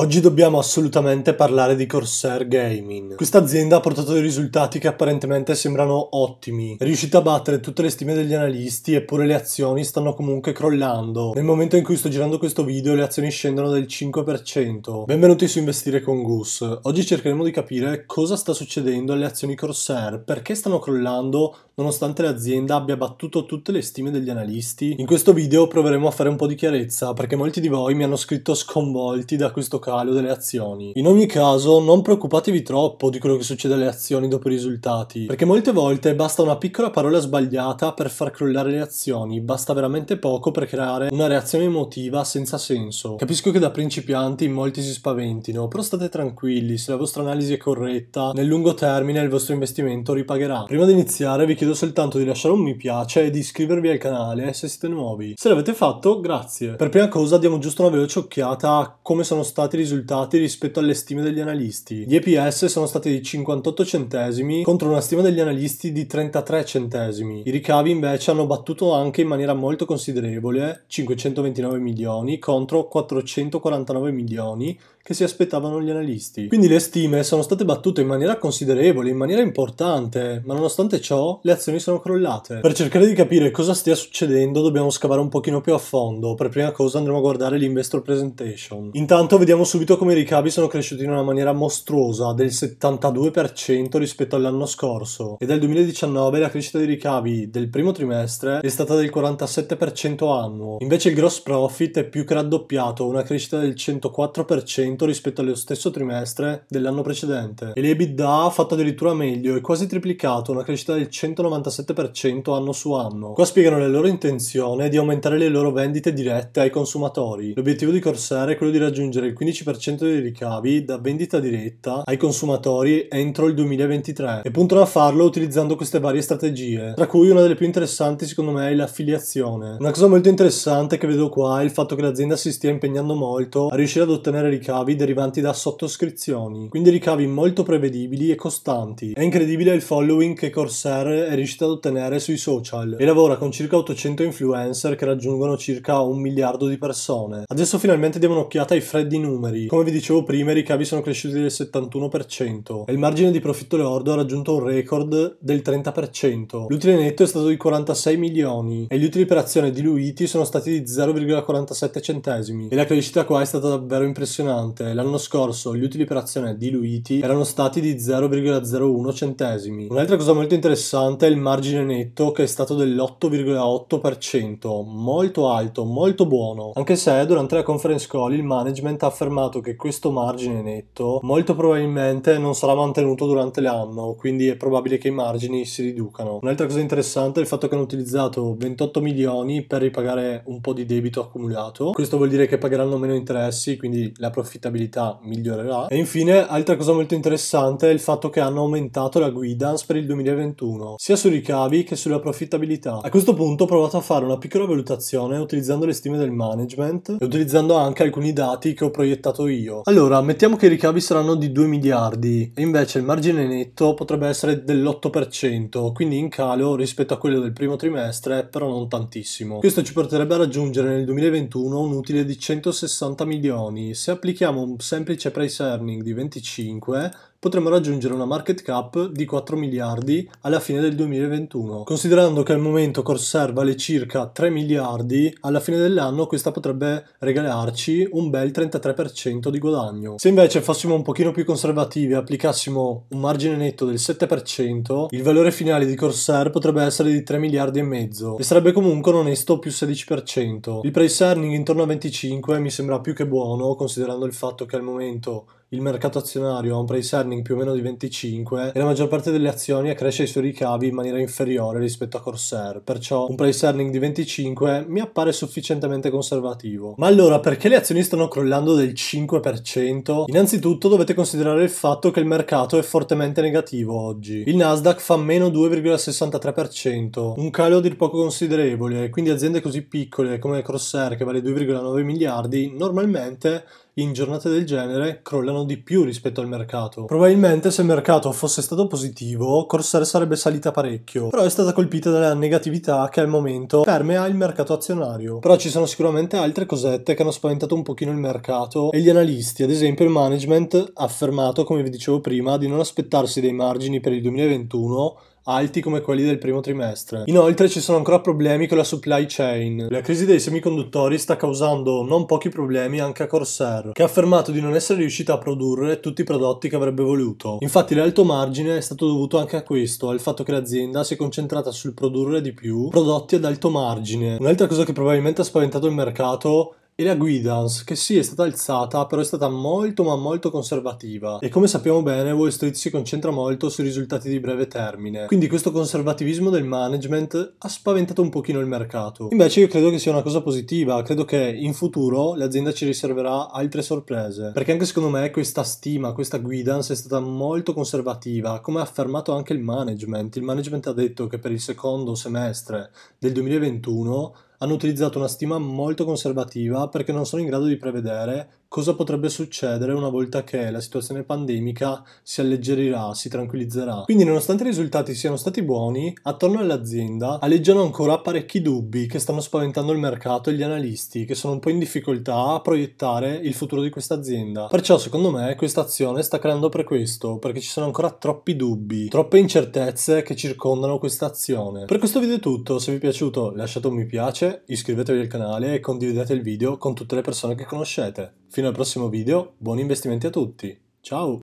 Oggi dobbiamo assolutamente parlare di Corsair Gaming. Questa azienda ha portato dei risultati che apparentemente sembrano ottimi. È riuscita a battere tutte le stime degli analisti, eppure le azioni stanno comunque crollando. Nel momento in cui sto girando questo video le azioni scendono del 5%. Benvenuti su Investire con Gus. Oggi cercheremo di capire cosa sta succedendo alle azioni Corsair, perché stanno crollando nonostante l'azienda abbia battuto tutte le stime degli analisti. In questo video proveremo a fare un po' di chiarezza, perché molti di voi mi hanno scritto sconvolti da questo caso locale o delle azioni. In ogni caso, non preoccupatevi troppo di quello che succede alle azioni dopo i risultati, perché molte volte basta una piccola parola sbagliata per far crollare le azioni, basta veramente poco per creare una reazione emotiva senza senso. Capisco che da principianti molti si spaventino, però state tranquilli, se la vostra analisi è corretta, nel lungo termine il vostro investimento ripagherà. Prima di iniziare vi chiedo soltanto di lasciare un mi piace e di iscrivervi al canale se siete nuovi. Se l'avete fatto, grazie. Per prima cosa diamo giusto una veloce occhiata a come sono stati risultati rispetto alle stime degli analisti. Gli EPS sono stati di 58 centesimi contro una stima degli analisti di 33 centesimi. I ricavi invece hanno battuto anche in maniera molto considerevole 529 milioni contro 449 milioni che si aspettavano gli analisti. Quindi le stime sono state battute in maniera considerevole, in maniera importante, ma nonostante ciò le azioni sono crollate. Per cercare di capire cosa stia succedendo dobbiamo scavare un pochino più a fondo, per prima cosa andremo a guardare l'investor presentation. Intanto vediamo subito come i ricavi sono cresciuti in una maniera mostruosa, del 72% rispetto all'anno scorso, e dal 2019 la crescita dei ricavi del primo trimestre è stata del 47% annuo. Invece il gross profit è più che raddoppiato, una crescita del 104% rispetto allo stesso trimestre dell'anno precedente e l'EBITDA ha fatto addirittura meglio e quasi triplicato, una crescita del 197% anno su anno. Qua spiegano la loro intenzione di aumentare le loro vendite dirette ai consumatori. L'obiettivo di Corsair è quello di raggiungere il 15% dei ricavi da vendita diretta ai consumatori entro il 2023 e puntano a farlo utilizzando queste varie strategie, tra cui una delle più interessanti secondo me è l'affiliazione. Una cosa molto interessante che vedo qua è il fatto che l'azienda si stia impegnando molto a riuscire ad ottenere ricavi ricavi derivanti da sottoscrizioni, quindi ricavi molto prevedibili e costanti. È incredibile il following che Corsair è riuscito ad ottenere sui social e lavora con circa 800 influencer che raggiungono circa un miliardo di persone. Adesso finalmente diamo un'occhiata ai freddi numeri. Come vi dicevo prima i ricavi sono cresciuti del 71% e il margine di profitto lordo ha raggiunto un record del 30%. L'utile netto è stato di 46 milioni e gli utili per azione diluiti sono stati di 0,47 centesimi e la crescita qua è stata davvero impressionante nonostante l'anno scorso gli utili per azione diluiti erano stati di 0,01 centesimi. Un'altra cosa molto interessante è il margine netto che è stato dell'8,8%, molto alto, molto buono, anche se durante la conference call il management ha affermato che questo margine netto molto probabilmente non sarà mantenuto durante l'anno, quindi è probabile che i margini si riducano. Un'altra cosa interessante è il fatto che hanno utilizzato 28 milioni per ripagare un po' di debito accumulato, questo vuol dire che pagheranno meno interessi, quindi la profittabilità l'affittabilità migliorerà. E infine, altra cosa molto interessante è il fatto che hanno aumentato la guidance per il 2021, sia sui ricavi che sulla profittabilità. A questo punto ho provato a fare una piccola valutazione utilizzando le stime del management e utilizzando anche alcuni dati che ho proiettato io. Allora, mettiamo che i ricavi saranno di 2 miliardi e invece il margine netto potrebbe essere dell'8%, quindi in calo rispetto a quello del primo trimestre, però non tantissimo. Questo ci porterebbe a raggiungere nel 2021 un utile di 160 milioni. Se applichiamo abbiamo un semplice price earning di 25 potremmo raggiungere una market cap di 4 miliardi alla fine del 2021. Considerando che al momento Corsair vale circa 3 miliardi, alla fine dell'anno questa potrebbe regalarci un bel 33% di guadagno. Se invece fossimo un pochino più conservativi e applicassimo un margine netto del 7%, il valore finale di Corsair potrebbe essere di 3 miliardi e mezzo e sarebbe comunque un onesto più 16%. Il price earning intorno a 25 mi sembra più che buono considerando il fatto che al momento il mercato azionario ha un price earning più o meno di 25 e la maggior parte delle azioni accresce i suoi ricavi in maniera inferiore rispetto a Corsair, perciò un price earning di 25 mi appare sufficientemente conservativo. Ma allora perché le azioni stanno crollando del 5%? Innanzitutto dovete considerare il fatto che il mercato è fortemente negativo oggi. Il Nasdaq fa meno 2,63%, un calo a dir poco considerevole, quindi aziende così piccole come Corsair che vale 2,9 miliardi normalmente in giornate del genere crollano di più rispetto al mercato. Probabilmente se il mercato fosse stato positivo, Corsair sarebbe salita parecchio, però è stata colpita dalla negatività che al momento permea il mercato azionario. Però ci sono sicuramente altre cosette che hanno spaventato un pochino il mercato e gli analisti, ad esempio il management ha affermato, come vi dicevo prima, di non aspettarsi dei margini per il 2021 alti come quelli del primo trimestre. Inoltre ci sono ancora problemi con la supply chain. La crisi dei semiconduttori sta causando non pochi problemi anche a Corsair, che ha affermato di non essere riuscita a produrre tutti i prodotti che avrebbe voluto. Infatti l'alto margine è stato dovuto anche a questo, al fatto che l'azienda si è concentrata sul produrre di più prodotti ad alto margine. Un'altra cosa che probabilmente ha spaventato il mercato e la guidance, che sì è stata alzata, però è stata molto ma molto conservativa. E come sappiamo bene, Wall Street si concentra molto sui risultati di breve termine. Quindi questo conservativismo del management ha spaventato un pochino il mercato. Invece io credo che sia una cosa positiva, credo che in futuro l'azienda ci riserverà altre sorprese. Perché anche secondo me questa stima, questa guidance è stata molto conservativa, come ha affermato anche il management. Il management ha detto che per il secondo semestre del 2021 hanno utilizzato una stima molto conservativa perché non sono in grado di prevedere cosa potrebbe succedere una volta che la situazione pandemica si alleggerirà, si tranquillizzerà. Quindi nonostante i risultati siano stati buoni, attorno all'azienda alleggiano ancora parecchi dubbi che stanno spaventando il mercato e gli analisti che sono un po' in difficoltà a proiettare il futuro di questa azienda. Perciò secondo me questa azione sta creando per questo, perché ci sono ancora troppi dubbi, troppe incertezze che circondano questa azione. Per questo video è tutto, se vi è piaciuto lasciate un mi piace piace, iscrivetevi al canale e condividete il video con tutte le persone che conoscete. Fino al prossimo video, buoni investimenti a tutti, ciao!